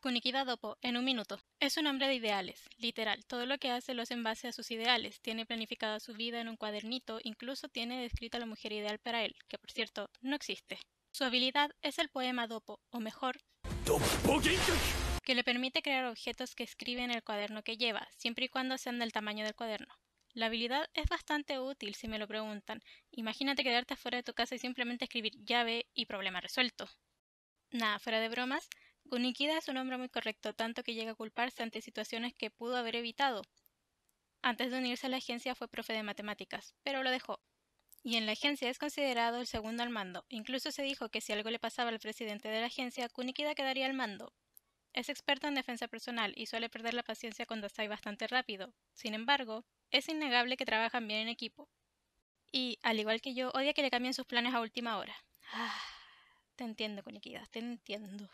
Kunikida Dopo, en un minuto. Es un hombre de ideales, literal. Todo lo que hace lo hace en base a sus ideales. Tiene planificada su vida en un cuadernito, incluso tiene descrita la mujer ideal para él, que por cierto, no existe. Su habilidad es el poema Dopo, o mejor, que le permite crear objetos que escribe en el cuaderno que lleva, siempre y cuando sean del tamaño del cuaderno. La habilidad es bastante útil si me lo preguntan. Imagínate quedarte afuera de tu casa y simplemente escribir llave y problema resuelto. Nada, fuera de bromas, Kunikida es un hombre muy correcto, tanto que llega a culparse ante situaciones que pudo haber evitado. Antes de unirse a la agencia fue profe de matemáticas, pero lo dejó. Y en la agencia es considerado el segundo al mando. Incluso se dijo que si algo le pasaba al presidente de la agencia, Kunikida quedaría al mando. Es experto en defensa personal y suele perder la paciencia cuando está bastante rápido. Sin embargo, es innegable que trabajan bien en equipo. Y, al igual que yo, odia que le cambien sus planes a última hora. Ah, te entiendo, Kunikida, te entiendo.